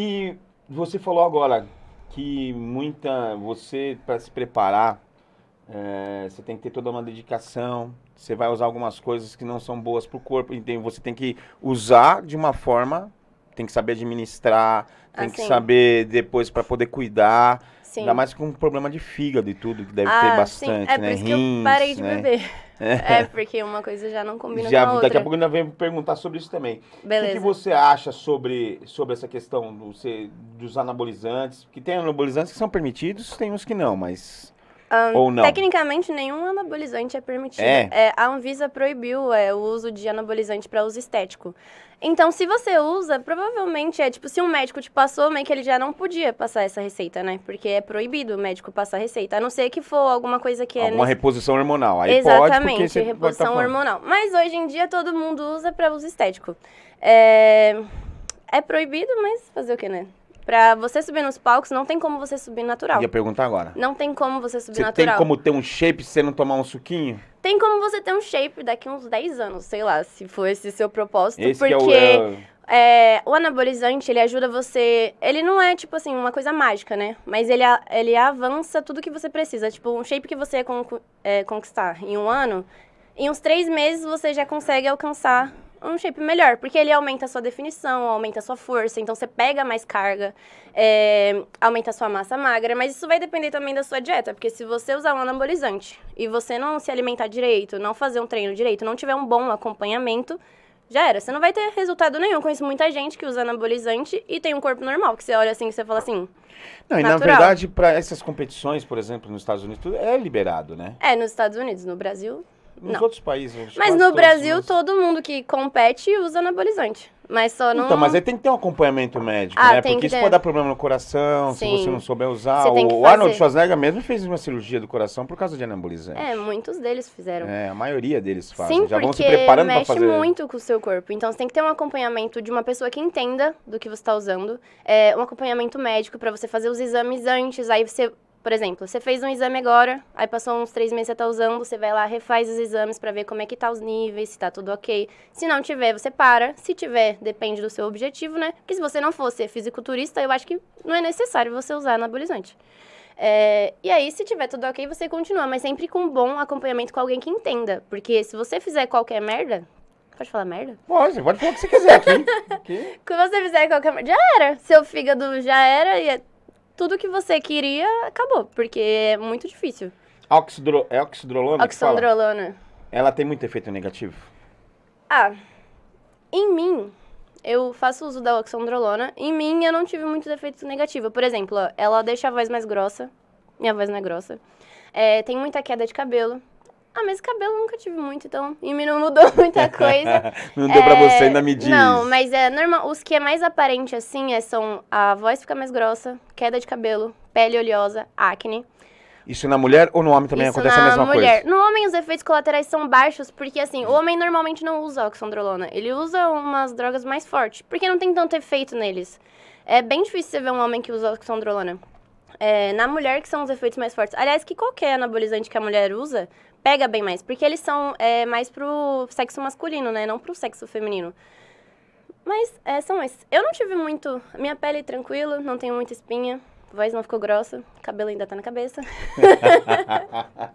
E você falou agora que muita. Você, para se preparar, é, você tem que ter toda uma dedicação. Você vai usar algumas coisas que não são boas para o corpo. Então você tem que usar de uma forma, tem que saber administrar, tem assim. que ah, saber depois para poder cuidar. Sim. Ainda mais com um problema de fígado e tudo, que deve ah, ter bastante, sim. É né? por isso Rins, que eu parei de né? beber. É. é, porque uma coisa já não combina já, com a outra. Daqui a pouco ainda vem perguntar sobre isso também. Beleza. O que, que você acha sobre, sobre essa questão do, dos anabolizantes? Que tem anabolizantes que são permitidos, tem uns que não, mas um, Ou não? Tecnicamente, nenhum anabolizante é permitido. É. É, a Anvisa proibiu é, o uso de anabolizante para uso estético. Então, se você usa, provavelmente é tipo, se um médico te passou, meio que ele já não podia passar essa receita, né? Porque é proibido o médico passar a receita. A não ser que for alguma coisa que é alguma é. Uma reposição hormonal. Aí Exatamente, pode, tá reposição pode tá hormonal. Mas hoje em dia todo mundo usa para uso estético. É... é proibido, mas fazer o que, né? Pra você subir nos palcos, não tem como você subir natural. Ia perguntar agora. Não tem como você subir você natural. tem como ter um shape se você não tomar um suquinho? Tem como você ter um shape daqui uns 10 anos, sei lá, se for esse seu propósito. Esse porque é o, é... É, o anabolizante, ele ajuda você... Ele não é, tipo assim, uma coisa mágica, né? Mas ele, ele avança tudo que você precisa. Tipo, um shape que você ia é, conquistar em um ano, em uns três meses você já consegue alcançar um shape melhor, porque ele aumenta a sua definição, aumenta a sua força, então você pega mais carga, é, aumenta a sua massa magra, mas isso vai depender também da sua dieta, porque se você usar um anabolizante e você não se alimentar direito, não fazer um treino direito, não tiver um bom acompanhamento, já era. Você não vai ter resultado nenhum. Eu conheço muita gente que usa anabolizante e tem um corpo normal, que você olha assim e você fala assim. Não, e natural. na verdade, para essas competições, por exemplo, nos Estados Unidos, tudo é liberado, né? É, nos Estados Unidos. No Brasil, nos não. outros países. Mas no Brasil, todo mundo que compete usa anabolizante. Mas só não. Então, mas aí tem que ter um acompanhamento médico, ah, né? Porque isso ter... pode dar problema no coração, Sim. se você não souber usar. O Arnold Schwarzenegger mesmo fez uma cirurgia do coração por causa de anabolizante. É, muitos deles fizeram. É, a maioria deles fazem. Sim, Já porque vão se preparando mexe fazer... muito com o seu corpo. Então você tem que ter um acompanhamento de uma pessoa que entenda do que você está usando. É, um acompanhamento médico para você fazer os exames antes. Aí você por exemplo, você fez um exame agora, aí passou uns três meses você tá usando, você vai lá, refaz os exames para ver como é que tá os níveis, se tá tudo ok. Se não tiver, você para. Se tiver, depende do seu objetivo, né? Porque se você não fosse fisiculturista, eu acho que não é necessário você usar anabolizante. É, e aí, se tiver tudo ok, você continua, mas sempre com um bom acompanhamento com alguém que entenda. Porque se você fizer qualquer merda, Pode falar merda? Pode, pode falar o que você quiser aqui. aqui. Se você fizer qualquer merda. Já era. Seu fígado já era e é tudo que você queria acabou, porque é muito difícil. Oxidro, é oxidrolona? Oxandrolona. Ela tem muito efeito negativo? Ah, em mim, eu faço uso da oxandrolona. Em mim, eu não tive muitos efeitos negativos. Por exemplo, ela deixa a voz mais grossa. Minha voz não é grossa. É, tem muita queda de cabelo. Ah, mas cabelo nunca tive muito, então em mim não mudou muita coisa. não deu é, pra você é, ainda medir. Não, mas é normal. Os que é mais aparente assim é, são a voz fica mais grossa, queda de cabelo, pele oleosa, acne. Isso na mulher ou no homem também Isso acontece a mesma mulher. coisa? No homem os efeitos colaterais são baixos, porque assim, o homem normalmente não usa oxandrolona. Ele usa umas drogas mais fortes, porque não tem tanto efeito neles. É bem difícil você ver um homem que usa oxandrolona. É, na mulher que são os efeitos mais fortes. Aliás, que qualquer é anabolizante que a mulher usa pega bem mais. Porque eles são é, mais pro sexo masculino, né? Não pro sexo feminino. Mas é, são esses. Eu não tive muito. Minha pele tranquila, não tenho muita espinha, voz não ficou grossa, cabelo ainda tá na cabeça.